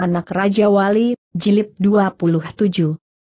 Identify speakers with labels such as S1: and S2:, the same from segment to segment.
S1: Anak Raja Wali, Jilid 27.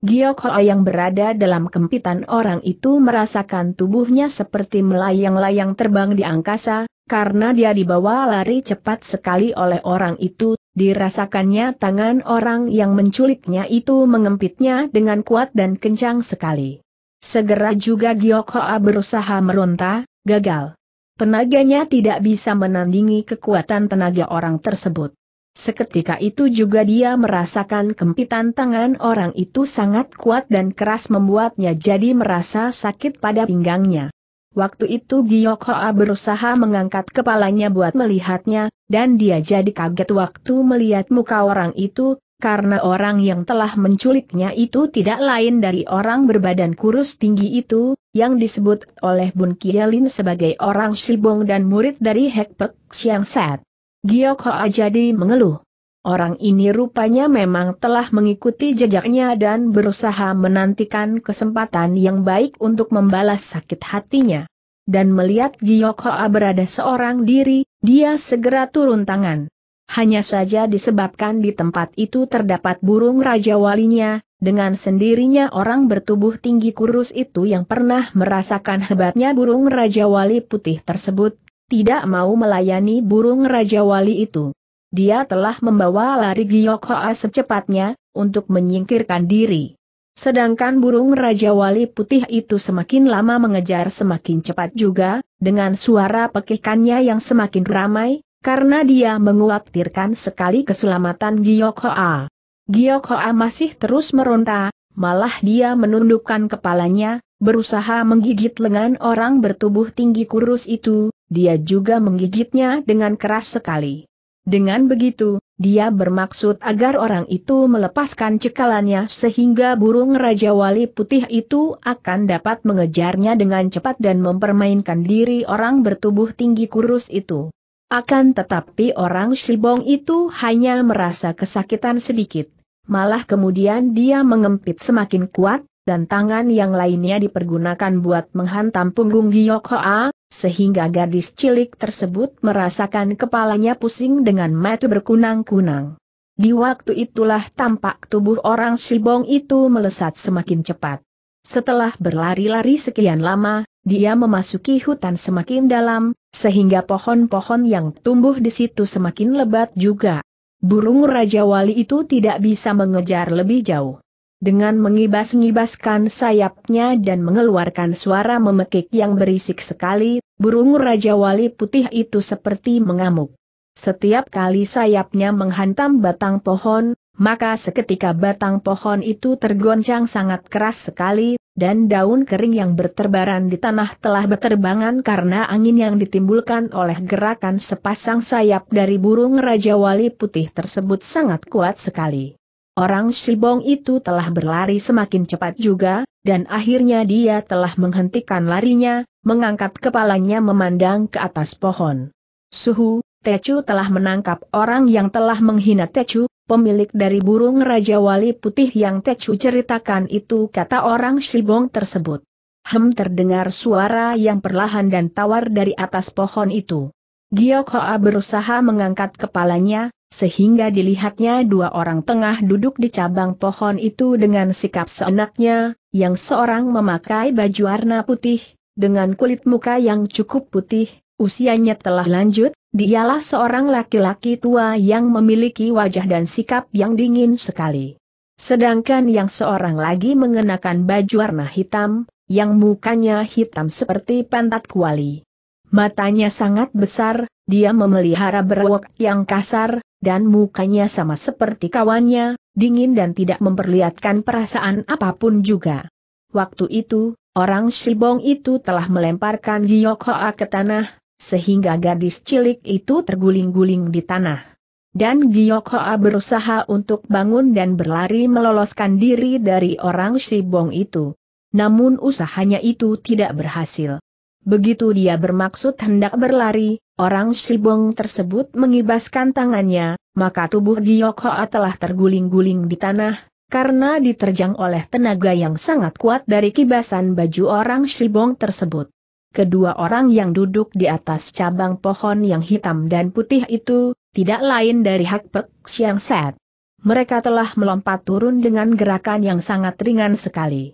S1: Giok Hoa yang berada dalam kempitan orang itu merasakan tubuhnya seperti melayang-layang terbang di angkasa, karena dia dibawa lari cepat sekali oleh orang itu, dirasakannya tangan orang yang menculiknya itu mengempitnya dengan kuat dan kencang sekali. Segera juga Giok Hoa berusaha meronta, gagal. Tenaganya tidak bisa menandingi kekuatan tenaga orang tersebut. Seketika itu juga dia merasakan kempitan tangan orang itu sangat kuat dan keras membuatnya jadi merasa sakit pada pinggangnya. Waktu itu Giyok Hoa berusaha mengangkat kepalanya buat melihatnya, dan dia jadi kaget waktu melihat muka orang itu, karena orang yang telah menculiknya itu tidak lain dari orang berbadan kurus tinggi itu, yang disebut oleh Bun Kielin sebagai orang Shibong dan murid dari Hekpek Siang Set. Giok Hoa jadi mengeluh. Orang ini rupanya memang telah mengikuti jejaknya dan berusaha menantikan kesempatan yang baik untuk membalas sakit hatinya. Dan melihat Giok Hoa berada seorang diri, dia segera turun tangan. Hanya saja disebabkan di tempat itu terdapat burung raja walinya, dengan sendirinya orang bertubuh tinggi kurus itu yang pernah merasakan hebatnya burung raja wali putih tersebut, tidak mau melayani burung Raja Wali itu. Dia telah membawa lari Giok Hoa secepatnya, untuk menyingkirkan diri. Sedangkan burung Raja Wali Putih itu semakin lama mengejar semakin cepat juga, dengan suara pekikannya yang semakin ramai, karena dia menguatirkan sekali keselamatan Giok Hoa. Giok Hoa masih terus meronta, malah dia menundukkan kepalanya, berusaha menggigit lengan orang bertubuh tinggi kurus itu, dia juga menggigitnya dengan keras sekali. Dengan begitu, dia bermaksud agar orang itu melepaskan cekalannya sehingga burung Raja Wali Putih itu akan dapat mengejarnya dengan cepat dan mempermainkan diri orang bertubuh tinggi kurus itu. Akan tetapi orang Shibong itu hanya merasa kesakitan sedikit. Malah kemudian dia mengempit semakin kuat, dan tangan yang lainnya dipergunakan buat menghantam punggung Giok Hoa, sehingga gadis cilik tersebut merasakan kepalanya pusing dengan mata berkunang-kunang. Di waktu itulah tampak tubuh orang Sibong itu melesat semakin cepat. Setelah berlari-lari sekian lama, dia memasuki hutan semakin dalam, sehingga pohon-pohon yang tumbuh di situ semakin lebat juga. Burung Raja Wali itu tidak bisa mengejar lebih jauh dengan mengibas-ngibaskan sayapnya dan mengeluarkan suara memekik yang berisik sekali, burung Raja Wali Putih itu seperti mengamuk. Setiap kali sayapnya menghantam batang pohon, maka seketika batang pohon itu tergoncang sangat keras sekali, dan daun kering yang berterbaran di tanah telah berterbangan karena angin yang ditimbulkan oleh gerakan sepasang sayap dari burung Raja Wali Putih tersebut sangat kuat sekali. Orang Sibong itu telah berlari semakin cepat juga, dan akhirnya dia telah menghentikan larinya, mengangkat kepalanya memandang ke atas pohon. Suhu, Tecu telah menangkap orang yang telah menghina Tecu, pemilik dari burung Raja Wali Putih yang Tecu ceritakan itu kata orang Sibong tersebut. Hem terdengar suara yang perlahan dan tawar dari atas pohon itu. Giok Hoa berusaha mengangkat kepalanya, sehingga dilihatnya dua orang tengah duduk di cabang pohon itu dengan sikap seenaknya, yang seorang memakai baju warna putih, dengan kulit muka yang cukup putih, usianya telah lanjut, dialah seorang laki-laki tua yang memiliki wajah dan sikap yang dingin sekali. Sedangkan yang seorang lagi mengenakan baju warna hitam, yang mukanya hitam seperti pantat kuali. Matanya sangat besar, dia memelihara berwok yang kasar, dan mukanya sama seperti kawannya, dingin dan tidak memperlihatkan perasaan apapun juga. Waktu itu, orang Shibong itu telah melemparkan Giyok Hoa ke tanah, sehingga gadis cilik itu terguling-guling di tanah. Dan Giyok Hoa berusaha untuk bangun dan berlari meloloskan diri dari orang Shibong itu. Namun usahanya itu tidak berhasil. Begitu dia bermaksud hendak berlari, orang Shibong tersebut mengibaskan tangannya, maka tubuh Giyok Hoa telah terguling-guling di tanah, karena diterjang oleh tenaga yang sangat kuat dari kibasan baju orang Shibong tersebut. Kedua orang yang duduk di atas cabang pohon yang hitam dan putih itu, tidak lain dari Hak Pek Siang Set. Mereka telah melompat turun dengan gerakan yang sangat ringan sekali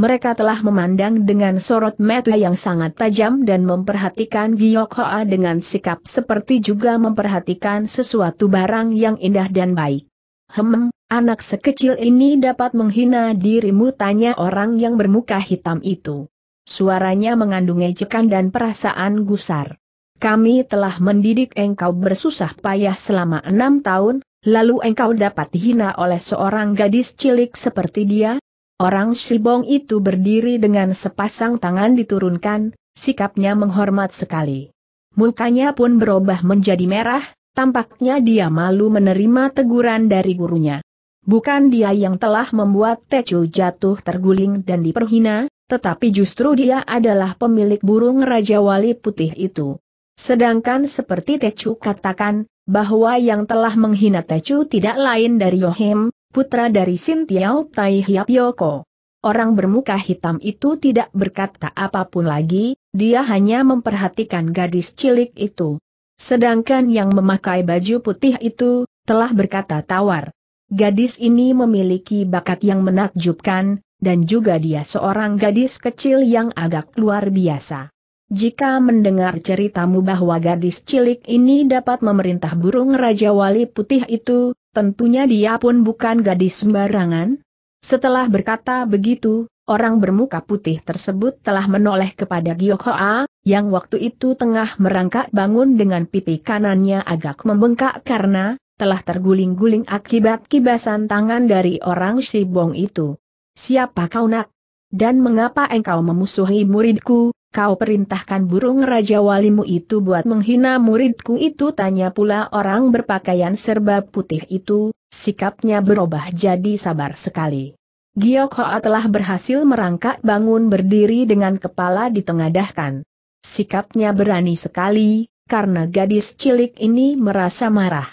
S1: mereka telah memandang dengan sorot mata yang sangat tajam dan memperhatikan Giyok Hoa dengan sikap seperti juga memperhatikan sesuatu barang yang indah dan baik. Hem, anak sekecil ini dapat menghina dirimu tanya orang yang bermuka hitam itu. Suaranya mengandung ejekan dan perasaan gusar. Kami telah mendidik engkau bersusah payah selama enam tahun, lalu engkau dapat dihina oleh seorang gadis cilik seperti dia, Orang Sibong itu berdiri dengan sepasang tangan diturunkan, sikapnya menghormat sekali. Mukanya pun berubah menjadi merah, tampaknya dia malu menerima teguran dari gurunya. Bukan dia yang telah membuat Tecu jatuh terguling dan diperhina, tetapi justru dia adalah pemilik burung Raja Wali Putih itu. Sedangkan seperti Tecu katakan, bahwa yang telah menghina Tecu tidak lain dari Yohim putra dari Sintiau Tai Hiap Yoko. Orang bermuka hitam itu tidak berkata apapun lagi, dia hanya memperhatikan gadis cilik itu. Sedangkan yang memakai baju putih itu, telah berkata tawar. Gadis ini memiliki bakat yang menakjubkan, dan juga dia seorang gadis kecil yang agak luar biasa. Jika mendengar ceritamu bahwa gadis cilik ini dapat memerintah burung Raja Wali Putih itu, Tentunya dia pun bukan gadis sembarangan. Setelah berkata begitu, orang bermuka putih tersebut telah menoleh kepada Giokhoa, yang waktu itu tengah merangkak bangun dengan pipi kanannya agak membengkak karena telah terguling-guling akibat kibasan tangan dari orang Sibong itu. Siapa kau nak? Dan mengapa engkau memusuhi muridku, Kau perintahkan burung Raja Walimu itu buat menghina muridku itu tanya pula orang berpakaian serba putih itu, sikapnya berubah jadi sabar sekali. Giyok Hoa telah berhasil merangkak bangun berdiri dengan kepala ditengadahkan. Sikapnya berani sekali, karena gadis cilik ini merasa marah.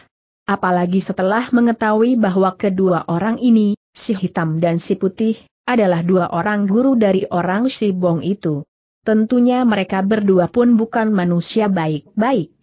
S1: Apalagi setelah mengetahui bahwa kedua orang ini, si hitam dan si putih, adalah dua orang guru dari orang si bong itu tentunya mereka berdua pun bukan manusia baik-baik.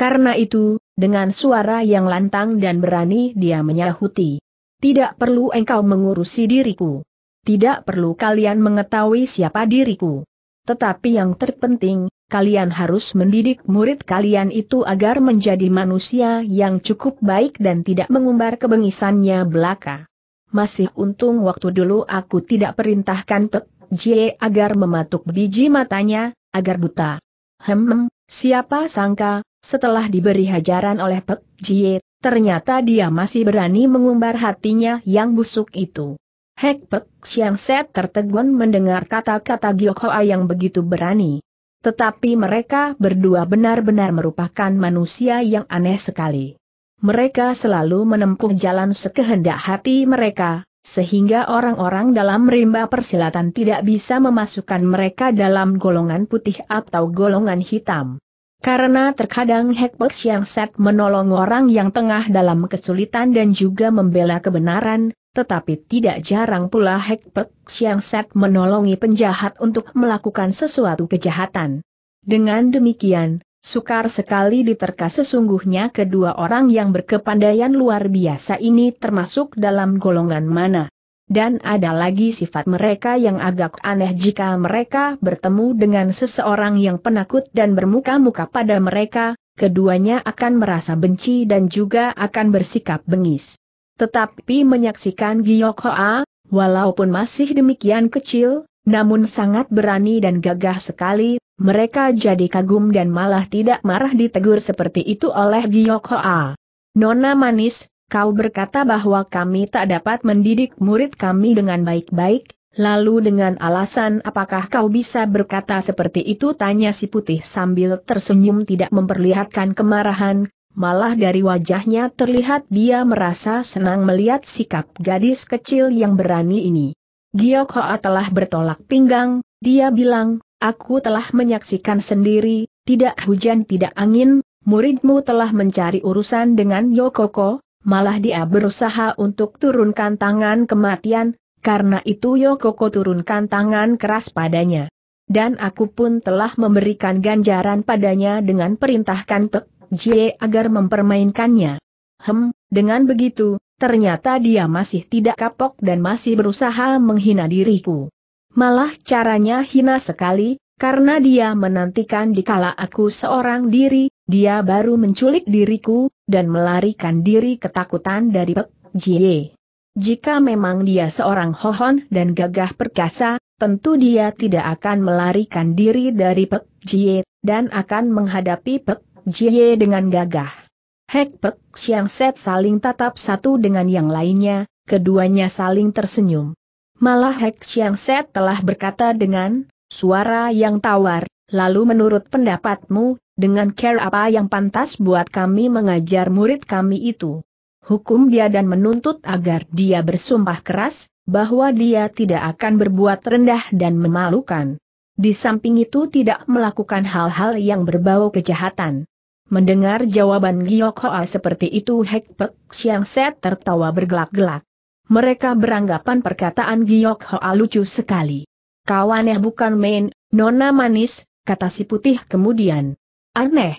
S1: Karena itu, dengan suara yang lantang dan berani dia menyahuti. Tidak perlu engkau mengurusi diriku. Tidak perlu kalian mengetahui siapa diriku. Tetapi yang terpenting, kalian harus mendidik murid kalian itu agar menjadi manusia yang cukup baik dan tidak mengumbar kebengisannya belaka. Masih untung waktu dulu aku tidak perintahkan Pek Jie agar mematuk biji matanya, agar buta. Hem, siapa sangka, setelah diberi hajaran oleh Pek Jie, ternyata dia masih berani mengumbar hatinya yang busuk itu. Hek Pek Siang Set tertegun mendengar kata-kata Giok Hoa yang begitu berani. Tetapi mereka berdua benar-benar merupakan manusia yang aneh sekali mereka selalu menempuh jalan sekehendak hati mereka, sehingga orang-orang dalam rimba persilatan tidak bisa memasukkan mereka dalam golongan putih atau golongan hitam. Karena terkadang Hekbek yang Set menolong orang yang tengah dalam kesulitan dan juga membela kebenaran, tetapi tidak jarang pula Hekbek yang Set menolongi penjahat untuk melakukan sesuatu kejahatan. Dengan demikian, Sukar sekali diterka sesungguhnya kedua orang yang berkepandaian luar biasa ini termasuk dalam golongan mana. Dan ada lagi sifat mereka yang agak aneh jika mereka bertemu dengan seseorang yang penakut dan bermuka-muka pada mereka, keduanya akan merasa benci dan juga akan bersikap bengis. Tetapi menyaksikan Giyok walaupun masih demikian kecil, namun sangat berani dan gagah sekali, mereka jadi kagum dan malah tidak marah ditegur seperti itu oleh Giyok Hoa. Nona Manis, kau berkata bahwa kami tak dapat mendidik murid kami dengan baik-baik, lalu dengan alasan apakah kau bisa berkata seperti itu tanya si putih sambil tersenyum tidak memperlihatkan kemarahan, Malah dari wajahnya terlihat dia merasa senang melihat sikap gadis kecil yang berani ini. Giok Hoa telah bertolak pinggang, dia bilang, aku telah menyaksikan sendiri, tidak hujan tidak angin, muridmu telah mencari urusan dengan Yokoko, malah dia berusaha untuk turunkan tangan kematian, karena itu Yokoko turunkan tangan keras padanya. Dan aku pun telah memberikan ganjaran padanya dengan perintahkan Pek Jie agar mempermainkannya. Hem, dengan begitu, Ternyata dia masih tidak kapok dan masih berusaha menghina diriku. Malah caranya hina sekali, karena dia menantikan dikala aku seorang diri, dia baru menculik diriku, dan melarikan diri ketakutan dari Pek Jie. Jika memang dia seorang hohon dan gagah perkasa, tentu dia tidak akan melarikan diri dari Pek Jie, dan akan menghadapi Pek Jie dengan gagah. Hek Pek Siang Set saling tatap satu dengan yang lainnya, keduanya saling tersenyum. Malah Hek Siang Set telah berkata dengan suara yang tawar, lalu menurut pendapatmu, dengan care apa yang pantas buat kami mengajar murid kami itu? Hukum dia dan menuntut agar dia bersumpah keras, bahwa dia tidak akan berbuat rendah dan memalukan. Di samping itu tidak melakukan hal-hal yang berbau kejahatan. Mendengar jawaban Giok Hoa seperti itu Hek Pek Siang Set tertawa bergelak-gelak. Mereka beranggapan perkataan Giok Hoa lucu sekali. Kawannya eh, bukan main, nona manis, kata si putih kemudian. Aneh.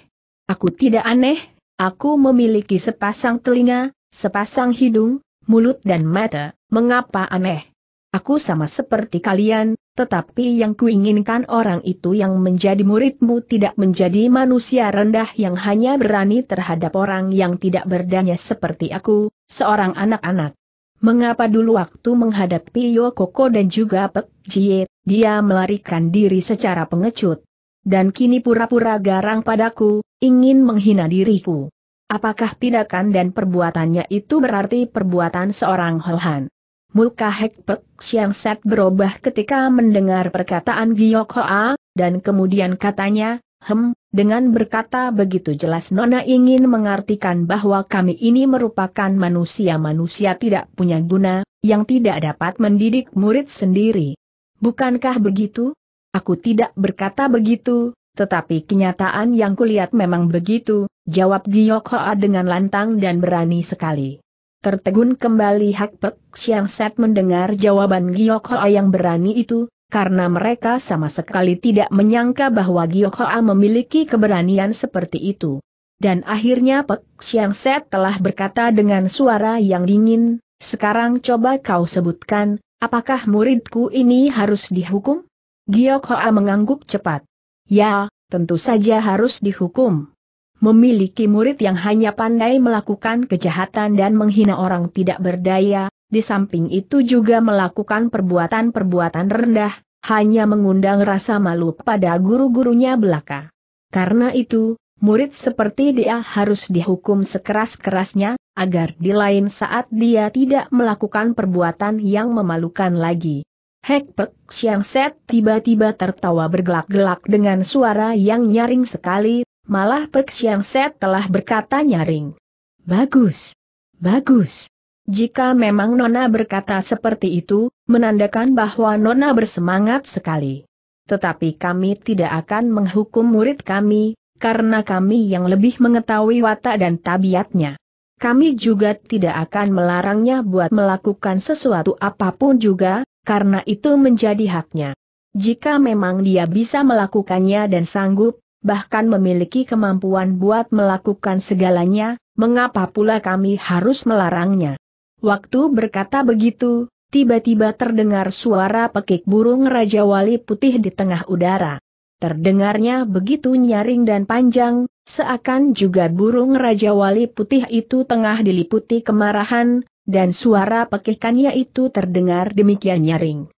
S1: Aku tidak aneh, aku memiliki sepasang telinga, sepasang hidung, mulut dan mata, mengapa aneh? Aku sama seperti kalian, tetapi yang kuinginkan orang itu yang menjadi muridmu tidak menjadi manusia rendah yang hanya berani terhadap orang yang tidak berdaya seperti aku, seorang anak-anak. Mengapa dulu waktu menghadapi Yokoko dan juga Pek Jie, dia melarikan diri secara pengecut. Dan kini pura-pura garang padaku, ingin menghina diriku. Apakah tindakan dan perbuatannya itu berarti perbuatan seorang holhan? Muka Hek Pek Siang Set berubah ketika mendengar perkataan Giyok Hoa, dan kemudian katanya, Hem, dengan berkata begitu jelas Nona ingin mengartikan bahwa kami ini merupakan manusia-manusia tidak punya guna, yang tidak dapat mendidik murid sendiri. Bukankah begitu? Aku tidak berkata begitu, tetapi kenyataan yang kulihat memang begitu, jawab Giyok Hoa dengan lantang dan berani sekali. Tertegun kembali Hak Pek Siang Set mendengar jawaban Giyok Hoa yang berani itu, karena mereka sama sekali tidak menyangka bahwa Giyok Hoa memiliki keberanian seperti itu. Dan akhirnya Pek Siang Set telah berkata dengan suara yang dingin, sekarang coba kau sebutkan, apakah muridku ini harus dihukum? Giyok Hoa mengangguk cepat. Ya, tentu saja harus dihukum memiliki murid yang hanya pandai melakukan kejahatan dan menghina orang tidak berdaya, di samping itu juga melakukan perbuatan-perbuatan rendah, hanya mengundang rasa malu pada guru-gurunya belaka. Karena itu, murid seperti dia harus dihukum sekeras-kerasnya, agar di lain saat dia tidak melakukan perbuatan yang memalukan lagi. Hek Pek Siang Set tiba-tiba tertawa bergelak-gelak dengan suara yang nyaring sekali, malah Pek yang set telah berkata nyaring. Bagus. Bagus. Jika memang Nona berkata seperti itu, menandakan bahwa Nona bersemangat sekali. Tetapi kami tidak akan menghukum murid kami, karena kami yang lebih mengetahui watak dan tabiatnya. Kami juga tidak akan melarangnya buat melakukan sesuatu apapun juga, karena itu menjadi haknya. Jika memang dia bisa melakukannya dan sanggup, bahkan memiliki kemampuan buat melakukan segalanya, mengapa pula kami harus melarangnya? Waktu berkata begitu, tiba-tiba terdengar suara pekik burung Raja Wali Putih di tengah udara. Terdengarnya begitu nyaring dan panjang, seakan juga burung Raja Wali Putih itu tengah diliputi kemarahan, dan suara pekikannya itu terdengar demikian nyaring.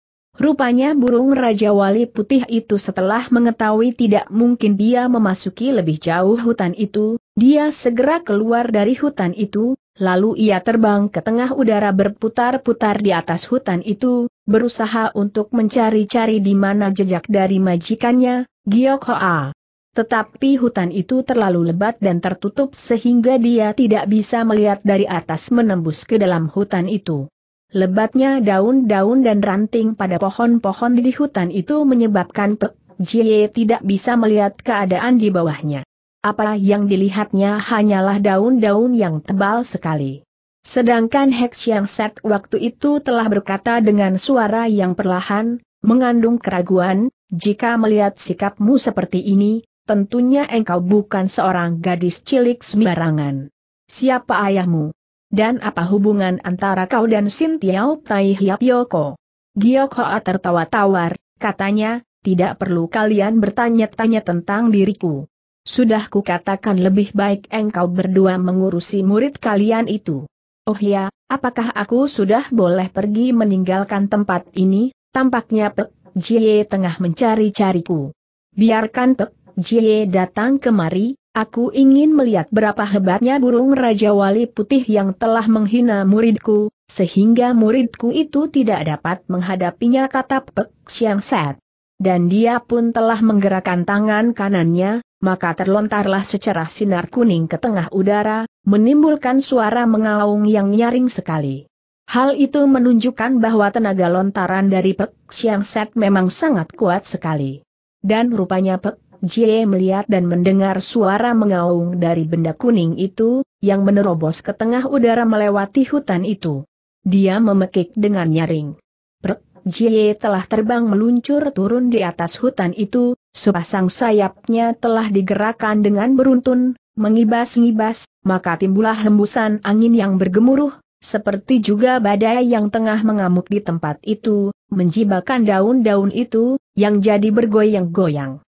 S1: Rupanya burung Raja Wali Putih itu setelah mengetahui tidak mungkin dia memasuki lebih jauh hutan itu, dia segera keluar dari hutan itu, lalu ia terbang ke tengah udara berputar-putar di atas hutan itu, berusaha untuk mencari-cari di mana jejak dari majikannya, Giyok Hoa. Tetapi hutan itu terlalu lebat dan tertutup sehingga dia tidak bisa melihat dari atas menembus ke dalam hutan itu. Lebatnya daun-daun dan ranting pada pohon-pohon di hutan itu menyebabkan Pek Jie tidak bisa melihat keadaan di bawahnya. Apa yang dilihatnya hanyalah daun-daun yang tebal sekali. Sedangkan Hex yang set waktu itu telah berkata dengan suara yang perlahan, mengandung keraguan, jika melihat sikapmu seperti ini, tentunya engkau bukan seorang gadis cilik sembarangan. Siapa ayahmu? Dan apa hubungan antara kau dan Sin Tiao Tai Hiap Yoko? Giyok Hoa tertawa tawar, katanya, tidak perlu kalian bertanya-tanya tentang diriku. Sudah kukatakan lebih baik engkau berdua mengurusi murid kalian itu. Oh ya, apakah aku sudah boleh pergi meninggalkan tempat ini? Tampaknya Pek Jie tengah mencari-cariku. Biarkan Pek Jie datang kemari, Aku ingin melihat berapa hebatnya burung Raja Wali Putih yang telah menghina muridku, sehingga muridku itu tidak dapat menghadapinya kata Pek Siang Set. Dan dia pun telah menggerakkan tangan kanannya, maka terlontarlah secara sinar kuning ke tengah udara, menimbulkan suara mengaung yang nyaring sekali. Hal itu menunjukkan bahwa tenaga lontaran dari Pek Siang Set memang sangat kuat sekali. Dan rupanya Pek Jie melihat dan mendengar suara mengaung dari benda kuning itu, yang menerobos ke tengah udara melewati hutan itu. Dia memekik dengan nyaring. Prek, Jie telah terbang meluncur turun di atas hutan itu, sepasang sayapnya telah digerakkan dengan beruntun, mengibas-ngibas, maka timbulah hembusan angin yang bergemuruh, seperti juga badai yang tengah mengamuk di tempat itu, menjibakan daun-daun itu, yang jadi bergoyang-goyang.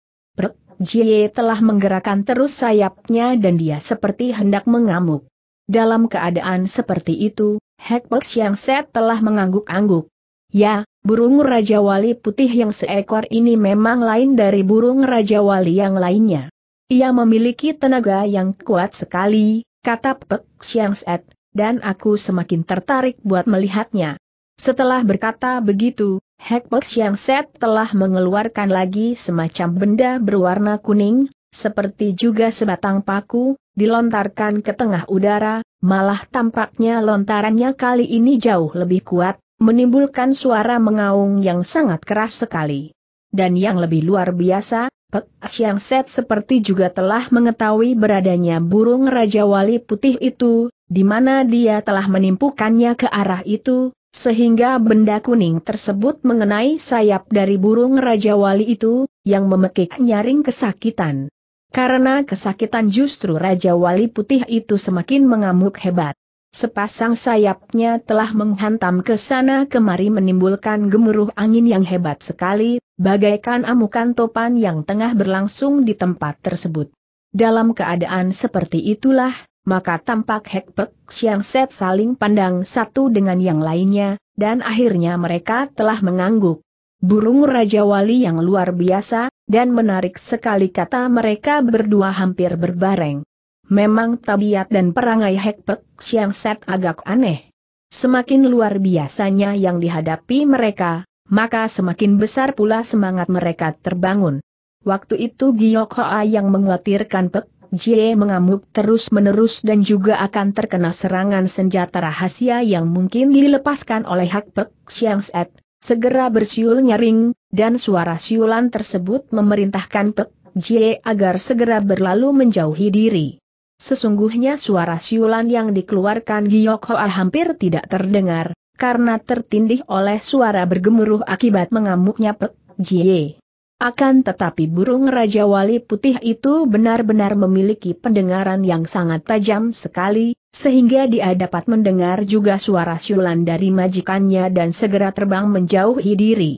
S1: Jie telah menggerakkan terus sayapnya dan dia seperti hendak mengamuk. Dalam keadaan seperti itu, Hek Pek Set telah mengangguk-angguk. Ya, burung Raja Wali putih yang seekor ini memang lain dari burung Raja Wali yang lainnya. Ia memiliki tenaga yang kuat sekali, kata Pek Siang Set, dan aku semakin tertarik buat melihatnya. Setelah berkata begitu, Hekpos yang set telah mengeluarkan lagi semacam benda berwarna kuning, seperti juga sebatang paku, dilontarkan ke tengah udara, malah tampaknya lontarannya kali ini jauh lebih kuat, menimbulkan suara mengaung yang sangat keras sekali. Dan yang lebih luar biasa, Pek Siang Set seperti juga telah mengetahui beradanya burung Raja Wali Putih itu, di mana dia telah menimpukannya ke arah itu, sehingga benda kuning tersebut mengenai sayap dari burung Raja Wali itu, yang memekik nyaring kesakitan. Karena kesakitan justru Raja Wali Putih itu semakin mengamuk hebat. Sepasang sayapnya telah menghantam ke sana kemari menimbulkan gemuruh angin yang hebat sekali, bagaikan amukan topan yang tengah berlangsung di tempat tersebut. Dalam keadaan seperti itulah, maka tampak Hekpek Siang Set saling pandang satu dengan yang lainnya, dan akhirnya mereka telah mengangguk. Burung Raja Wali yang luar biasa, dan menarik sekali kata mereka berdua hampir berbareng. Memang tabiat dan perangai Hekpek Siang Set agak aneh. Semakin luar biasanya yang dihadapi mereka, maka semakin besar pula semangat mereka terbangun. Waktu itu Giok Hoa yang mengkhawatirkan Pek Jie mengamuk terus-menerus dan juga akan terkena serangan senjata rahasia yang mungkin dilepaskan oleh Hak Pek Siang Set. Segera bersiul nyaring, dan suara siulan tersebut memerintahkan Pek Jie agar segera berlalu menjauhi diri. Sesungguhnya suara siulan yang dikeluarkan Giyok Hoa hampir tidak terdengar, karena tertindih oleh suara bergemuruh akibat mengamuknya Pek Jie. Akan tetapi burung Raja Wali Putih itu benar-benar memiliki pendengaran yang sangat tajam sekali, sehingga dia dapat mendengar juga suara siulan dari majikannya dan segera terbang menjauhi diri.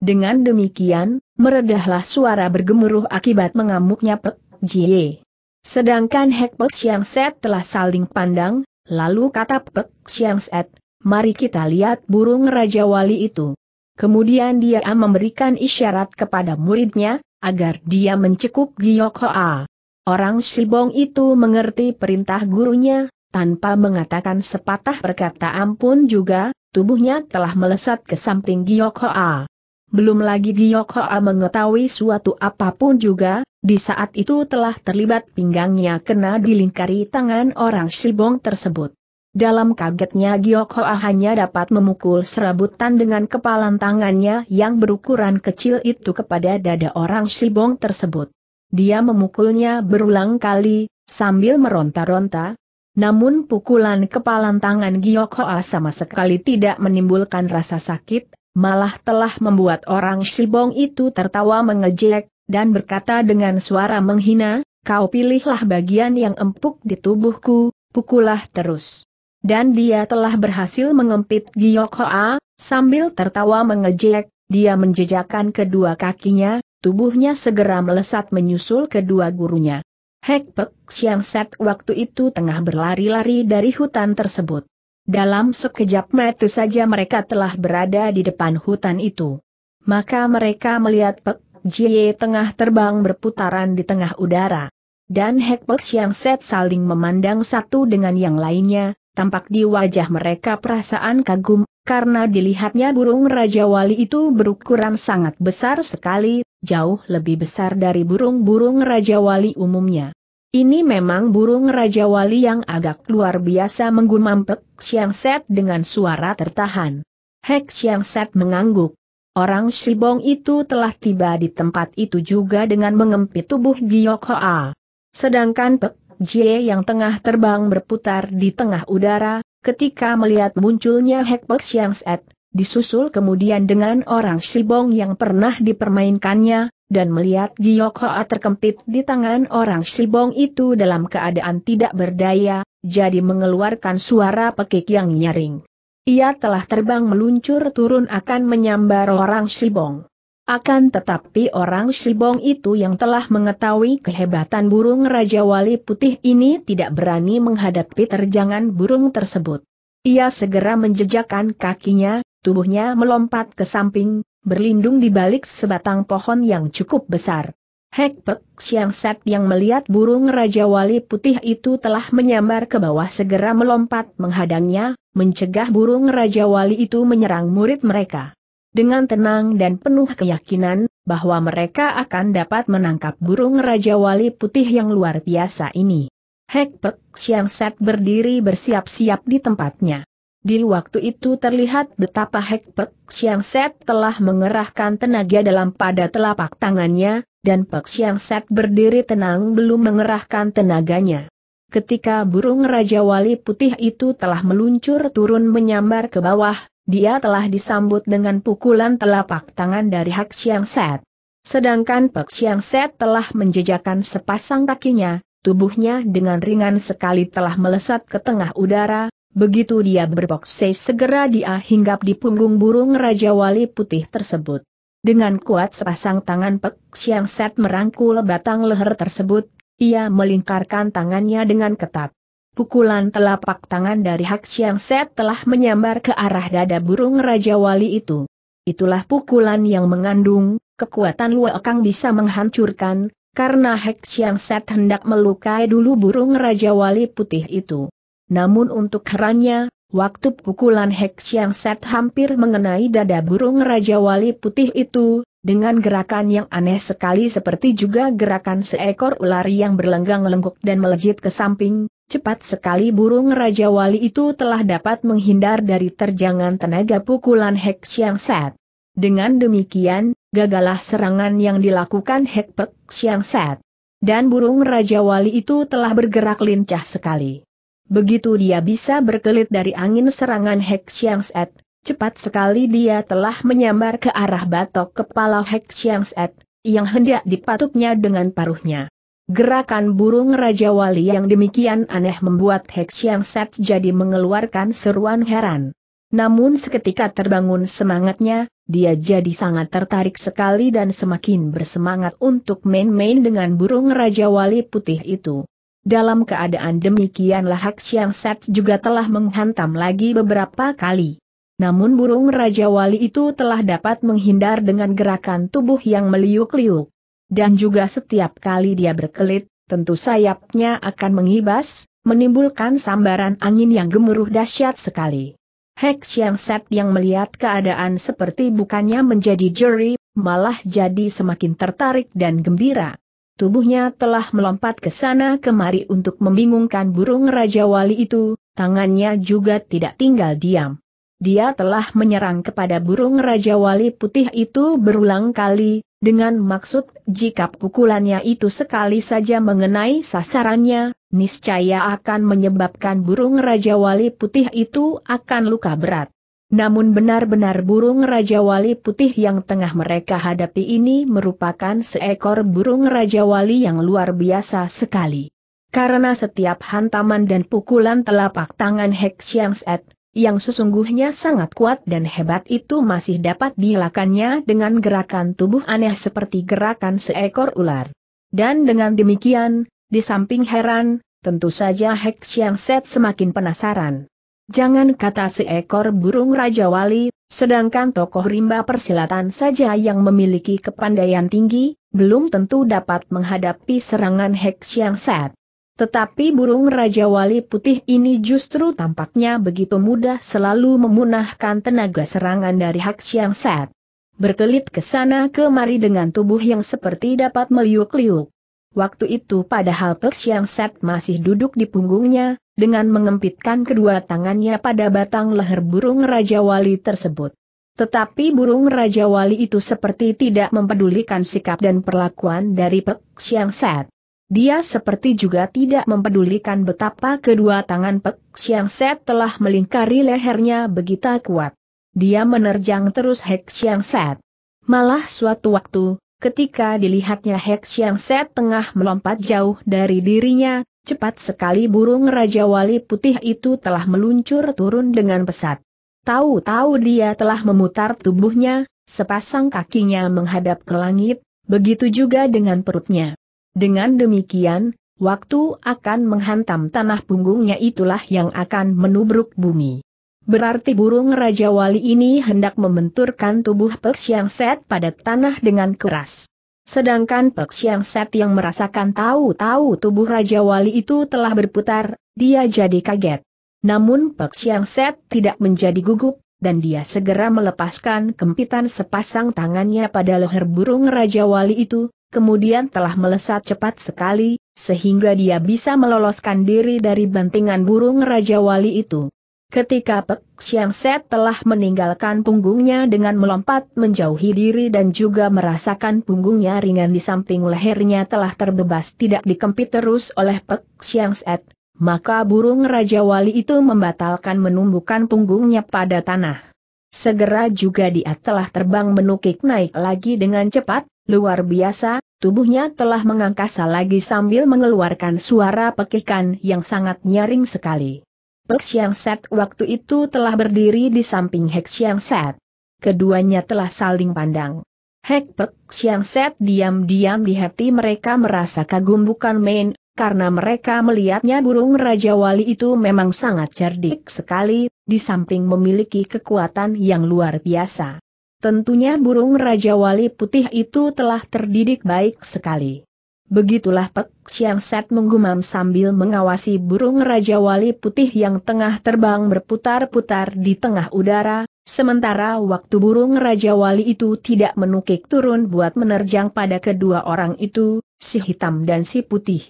S1: Dengan demikian, meredahlah suara bergemuruh akibat mengamuknya Pek Jie. Sedangkan Hek Pek Siang Set telah saling pandang, lalu kata Pek Siang Set, mari kita lihat burung Raja Wali itu. Kemudian dia memberikan isyarat kepada muridnya, agar dia mencekuk Giok Hoa. Orang Sibong itu mengerti perintah gurunya, tanpa mengatakan sepatah perkataan pun juga, tubuhnya telah melesat ke samping Giok Hoa. Belum lagi Giok Hoa mengetahui suatu apapun juga, di saat itu telah terlibat pinggangnya kena dilingkari tangan orang Sibong tersebut. Dalam kagetnya Giok Hoa hanya dapat memukul serabutan dengan kepalan tangannya yang berukuran kecil itu kepada dada orang Shibong tersebut. Dia memukulnya berulang kali, sambil meronta-ronta, namun pukulan kepalan tangan Giok Hoa sama sekali tidak menimbulkan rasa sakit, malah telah membuat orang Shibong itu tertawa mengejek, dan berkata dengan suara menghina, kau pilihlah bagian yang empuk di tubuhku, pukullah terus. Dan dia telah berhasil mengempit Giyok Hoa, sambil tertawa mengejek, dia menjejakkan kedua kakinya, tubuhnya segera melesat menyusul kedua gurunya. Hek Pek Siang Set waktu itu tengah berlari-lari dari hutan tersebut. Dalam sekejap mata saja mereka telah berada di depan hutan itu. Maka mereka melihat Pek Jie tengah terbang berputaran di tengah udara. Dan Hek Pek Siang Set saling memandang satu dengan yang lainnya, tampak di wajah mereka perasaan kagum, karena dilihatnya burung Raja Wali itu berukuran sangat besar sekali, jauh lebih besar dari burung-burung Raja Wali umumnya. Ini memang burung Raja Wali yang agak luar biasa menggumam Pek Siang Set dengan suara tertahan. Hek Siang Set mengangguk. Orang Shibong itu telah tiba di tempat itu juga dengan mengempit tubuh Giyok Hoa. Sedangkan Pek Jie yang tengah terbang berputar di tengah udara, ketika melihat munculnya Hekpek yang Set, disusul kemudian dengan orang Shibong yang pernah dipermainkannya, dan melihat Giok Hoa terkempit di tangan orang Shibong itu dalam keadaan tidak berdaya, jadi mengeluarkan suara pekik yang nyaring. Ia telah terbang meluncur turun akan menyambar orang Shibong. Akan tetapi orang sibong itu yang telah mengetahui kehebatan burung Raja Wali Putih ini tidak berani menghadapi terjangan burung tersebut. Ia segera menjejakkan kakinya, tubuhnya melompat ke samping, berlindung di balik sebatang pohon yang cukup besar. Hek Pek Siang Set yang melihat burung Raja Wali Putih itu telah menyambar ke bawah segera melompat menghadangnya, mencegah burung Raja Wali itu menyerang murid mereka dengan tenang dan penuh keyakinan, bahwa mereka akan dapat menangkap burung Raja Wali Putih yang luar biasa ini. Hek Pek Siang Set berdiri bersiap-siap di tempatnya. Di waktu itu terlihat betapa Hek Pek Siang Set telah mengerahkan tenaga dalam pada telapak tangannya, dan Pek Siang Set berdiri tenang belum mengerahkan tenaganya. Ketika burung Raja Wali Putih itu telah meluncur turun menyambar ke bawah, dia telah disambut dengan pukulan telapak tangan dari Hak Siang Set. Sedangkan Pek Siang Set telah menjejakan sepasang kakinya, tubuhnya dengan ringan sekali telah melesat ke tengah udara, begitu dia berbokse segera dia hinggap di punggung burung Raja Wali Putih tersebut. Dengan kuat sepasang tangan Pek Siang Set merangkul batang leher tersebut, ia melingkarkan tangannya dengan ketat. Pukulan telapak tangan dari Hak Siang Set telah menyambar ke arah dada burung Raja Wali itu. Itulah pukulan yang mengandung, kekuatan luakang bisa menghancurkan, karena Hek Siang Set hendak melukai dulu burung Raja Wali putih itu. Namun untuk herannya, waktu pukulan Hek Siang Set hampir mengenai dada burung Raja Wali putih itu, dengan gerakan yang aneh sekali seperti juga gerakan seekor ular yang berlenggang lengkuk dan melejit ke samping, Cepat sekali burung Raja Wali itu telah dapat menghindar dari terjangan tenaga pukulan Hek Siang Set. Dengan demikian, gagalah serangan yang dilakukan Hek Pek Siang Set. Dan burung Raja Wali itu telah bergerak lincah sekali. Begitu dia bisa berkelit dari angin serangan Hek Siang Set, cepat sekali dia telah menyambar ke arah batok kepala Hek Siang Set, yang hendak dipatuknya dengan paruhnya. Gerakan burung Raja Wali yang demikian aneh membuat Hex Yang Set jadi mengeluarkan seruan heran. Namun seketika terbangun semangatnya, dia jadi sangat tertarik sekali dan semakin bersemangat untuk main-main dengan burung Raja Wali putih itu. Dalam keadaan demikianlah Hex Yang Set juga telah menghantam lagi beberapa kali. Namun burung Raja Wali itu telah dapat menghindar dengan gerakan tubuh yang meliuk-liuk dan juga setiap kali dia berkelit, tentu sayapnya akan mengibas, menimbulkan sambaran angin yang gemuruh dahsyat sekali. Hek yang Set yang melihat keadaan seperti bukannya menjadi jeri, malah jadi semakin tertarik dan gembira. Tubuhnya telah melompat ke sana kemari untuk membingungkan burung Raja Wali itu, tangannya juga tidak tinggal diam. Dia telah menyerang kepada burung Raja Wali putih itu berulang kali, dengan maksud, jika pukulannya itu sekali saja mengenai sasarannya, niscaya akan menyebabkan burung Raja Wali Putih itu akan luka berat. Namun benar-benar burung Raja Wali Putih yang tengah mereka hadapi ini merupakan seekor burung Raja Wali yang luar biasa sekali. Karena setiap hantaman dan pukulan telapak tangan Hek Siang Set, yang sesungguhnya sangat kuat dan hebat itu masih dapat dilakannya dengan gerakan tubuh aneh seperti gerakan seekor ular. Dan dengan demikian, di samping heran, tentu saja Hek yang Set semakin penasaran. Jangan kata seekor burung Raja Wali, sedangkan tokoh rimba persilatan saja yang memiliki kepandaian tinggi, belum tentu dapat menghadapi serangan Hek yang Set. Tetapi burung Raja Wali Putih ini justru tampaknya begitu mudah selalu memunahkan tenaga serangan dari Hak Siang Set. Berkelit ke sana kemari dengan tubuh yang seperti dapat meliuk-liuk. Waktu itu padahal Pek Siang Set masih duduk di punggungnya, dengan mengempitkan kedua tangannya pada batang leher burung Raja Wali tersebut. Tetapi burung Raja Wali itu seperti tidak mempedulikan sikap dan perlakuan dari Pek Siang Set. Dia seperti juga tidak mempedulikan betapa kedua tangan Pek Siang Set telah melingkari lehernya begitu kuat. Dia menerjang terus Hek Siang Set. Malah suatu waktu, ketika dilihatnya Hek Siang Set tengah melompat jauh dari dirinya, cepat sekali burung Raja Wali Putih itu telah meluncur turun dengan pesat. Tahu-tahu dia telah memutar tubuhnya, sepasang kakinya menghadap ke langit, begitu juga dengan perutnya. Dengan demikian, waktu akan menghantam tanah punggungnya itulah yang akan menubruk bumi. Berarti burung Raja Wali ini hendak membenturkan tubuh Pek Siang Set pada tanah dengan keras. Sedangkan Pek Siang Set yang merasakan tahu-tahu tubuh Raja Wali itu telah berputar, dia jadi kaget. Namun Pek Siang Set tidak menjadi gugup, dan dia segera melepaskan kempitan sepasang tangannya pada leher burung Raja Wali itu, kemudian telah melesat cepat sekali, sehingga dia bisa meloloskan diri dari bentingan burung Raja Wali itu. Ketika Pek Siang Set telah meninggalkan punggungnya dengan melompat menjauhi diri dan juga merasakan punggungnya ringan di samping lehernya telah terbebas tidak dikempit terus oleh Pek Siang Set, maka burung Raja Wali itu membatalkan menumbuhkan punggungnya pada tanah. Segera juga dia telah terbang menukik naik lagi dengan cepat, luar biasa, tubuhnya telah mengangkasa lagi sambil mengeluarkan suara pekikan yang sangat nyaring sekali. Pek yang Set waktu itu telah berdiri di samping Hek yang Set. Keduanya telah saling pandang. Hek Pek Siang Set diam-diam di hati mereka merasa kagum bukan main, karena mereka melihatnya burung Raja Wali itu memang sangat cerdik sekali, di samping memiliki kekuatan yang luar biasa. Tentunya burung Raja Wali putih itu telah terdidik baik sekali. Begitulah Pek Siang Set menggumam sambil mengawasi burung Raja Wali putih yang tengah terbang berputar-putar di tengah udara, sementara waktu burung Raja Wali itu tidak menukik turun buat menerjang pada kedua orang itu, si hitam dan si putih.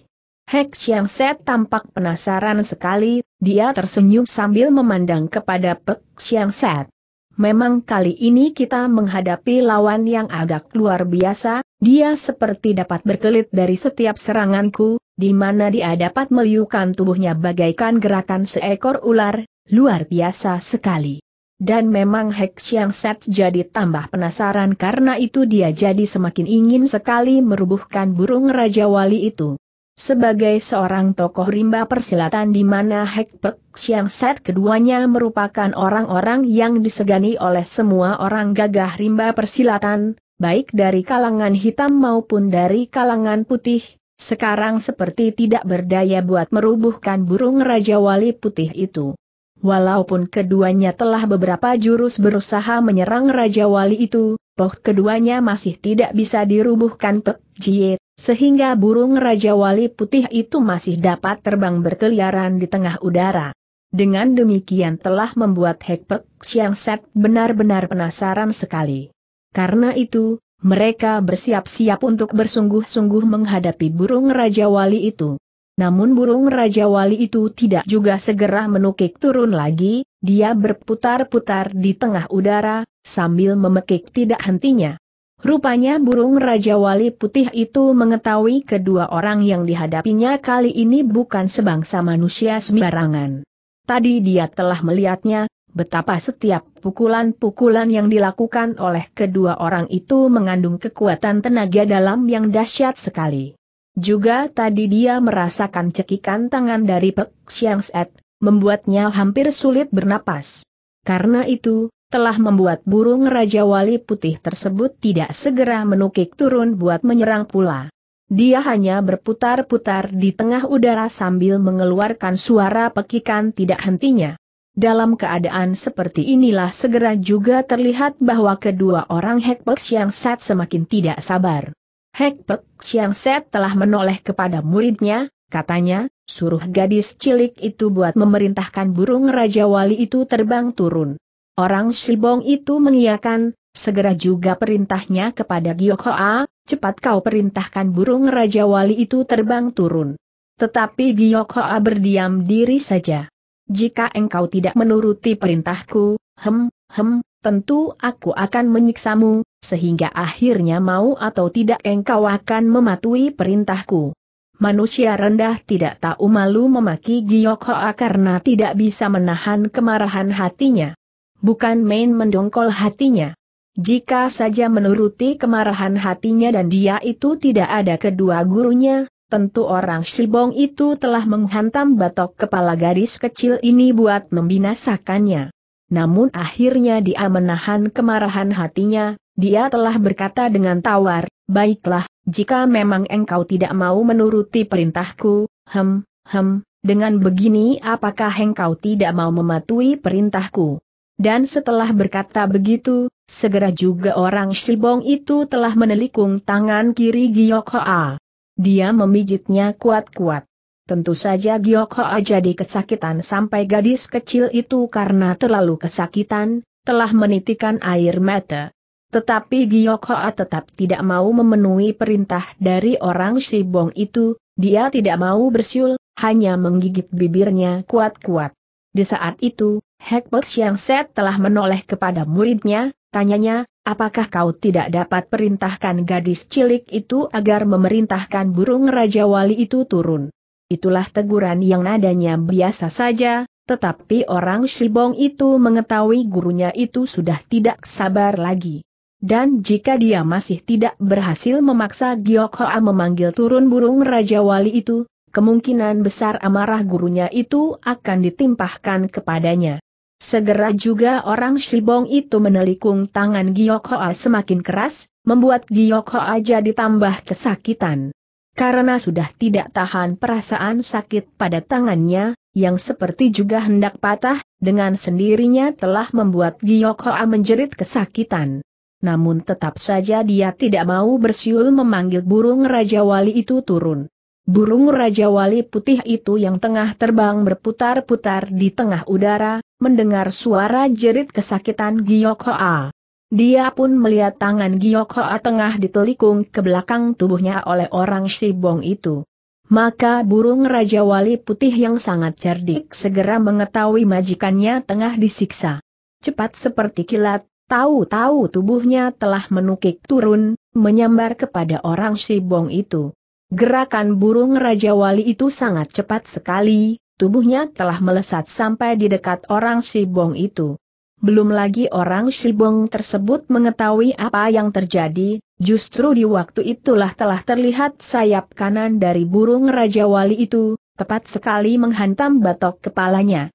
S1: Hek Xiang Set tampak penasaran sekali, dia tersenyum sambil memandang kepada Pek Xiang Set. Memang kali ini kita menghadapi lawan yang agak luar biasa, dia seperti dapat berkelit dari setiap seranganku, di mana dia dapat meliukan tubuhnya bagaikan gerakan seekor ular, luar biasa sekali. Dan memang Hek yang Set jadi tambah penasaran karena itu dia jadi semakin ingin sekali merubuhkan burung Raja Wali itu. Sebagai seorang tokoh rimba persilatan di mana Hek Pek Siang Set keduanya merupakan orang-orang yang disegani oleh semua orang gagah rimba persilatan, baik dari kalangan hitam maupun dari kalangan putih, sekarang seperti tidak berdaya buat merubuhkan burung Raja Wali Putih itu. Walaupun keduanya telah beberapa jurus berusaha menyerang Raja Wali itu, toh keduanya masih tidak bisa dirubuhkan Pek Jie sehingga burung Raja Wali Putih itu masih dapat terbang berkeliaran di tengah udara. Dengan demikian telah membuat Hekpek Siang Set benar-benar penasaran sekali. Karena itu, mereka bersiap-siap untuk bersungguh-sungguh menghadapi burung Raja Wali itu. Namun burung Raja Wali itu tidak juga segera menukik turun lagi, dia berputar-putar di tengah udara, sambil memekik tidak hentinya. Rupanya burung Raja Wali Putih itu mengetahui kedua orang yang dihadapinya kali ini bukan sebangsa manusia sembarangan. Tadi dia telah melihatnya, betapa setiap pukulan-pukulan yang dilakukan oleh kedua orang itu mengandung kekuatan tenaga dalam yang dahsyat sekali. Juga tadi dia merasakan cekikan tangan dari Pek Siang Set, membuatnya hampir sulit bernapas. Karena itu, telah membuat burung Raja Wali Putih tersebut tidak segera menukik turun buat menyerang pula. Dia hanya berputar-putar di tengah udara sambil mengeluarkan suara pekikan tidak hentinya. Dalam keadaan seperti inilah segera juga terlihat bahwa kedua orang Hekpek Siang Set semakin tidak sabar. Hekpek Siang Set telah menoleh kepada muridnya, katanya, suruh gadis cilik itu buat memerintahkan burung Raja Wali itu terbang turun. Orang sibong itu mengiakan, segera juga perintahnya kepada A, cepat kau perintahkan burung Raja Wali itu terbang turun. Tetapi A berdiam diri saja. Jika engkau tidak menuruti perintahku, hem, hem, tentu aku akan menyiksamu, sehingga akhirnya mau atau tidak engkau akan mematuhi perintahku. Manusia rendah tidak tahu malu memaki A karena tidak bisa menahan kemarahan hatinya. Bukan main mendongkol hatinya. Jika saja menuruti kemarahan hatinya dan dia itu tidak ada kedua gurunya, tentu orang Sibong itu telah menghantam batok kepala gadis kecil ini buat membinasakannya. Namun akhirnya dia menahan kemarahan hatinya, dia telah berkata dengan tawar, baiklah, jika memang engkau tidak mau menuruti perintahku, hem, hem, dengan begini apakah engkau tidak mau mematuhi perintahku? Dan setelah berkata begitu, segera juga orang Shibong itu telah menelikung tangan kiri Giok Hoa. Dia memijitnya kuat-kuat. Tentu saja Giok Hoa jadi kesakitan sampai gadis kecil itu karena terlalu kesakitan, telah menitikan air mata. Tetapi Giok Hoa tetap tidak mau memenuhi perintah dari orang Shibong itu, dia tidak mau bersiul, hanya menggigit bibirnya kuat-kuat. Di saat itu, Hackpot Siang Set telah menoleh kepada muridnya, tanyanya, apakah kau tidak dapat perintahkan gadis cilik itu agar memerintahkan burung Raja Wali itu turun? Itulah teguran yang nadanya biasa saja, tetapi orang Shibong itu mengetahui gurunya itu sudah tidak sabar lagi. Dan jika dia masih tidak berhasil memaksa Giok Hoa memanggil turun burung Raja Wali itu, kemungkinan besar amarah gurunya itu akan ditimpahkan kepadanya. Segera juga orang Shibong itu menelikung tangan Giyokhoa semakin keras, membuat Giyokhoa jadi tambah kesakitan. Karena sudah tidak tahan perasaan sakit pada tangannya, yang seperti juga hendak patah, dengan sendirinya telah membuat Giyokhoa menjerit kesakitan. Namun tetap saja dia tidak mau bersiul memanggil burung Raja Wali itu turun. Burung Raja Wali putih itu yang tengah terbang berputar-putar di tengah udara, mendengar suara jerit kesakitan Giyok Hoa. Dia pun melihat tangan Giyok Hoa tengah ditelikung ke belakang tubuhnya oleh orang Sibong itu. Maka burung Raja Wali Putih yang sangat cerdik segera mengetahui majikannya tengah disiksa. Cepat seperti kilat, tahu-tahu tubuhnya telah menukik turun, menyambar kepada orang Sibong itu. Gerakan burung Raja Wali itu sangat cepat sekali, tubuhnya telah melesat sampai di dekat orang Sibong itu. Belum lagi orang Sibong tersebut mengetahui apa yang terjadi, justru di waktu itulah telah terlihat sayap kanan dari burung Raja Wali itu, tepat sekali menghantam batok kepalanya.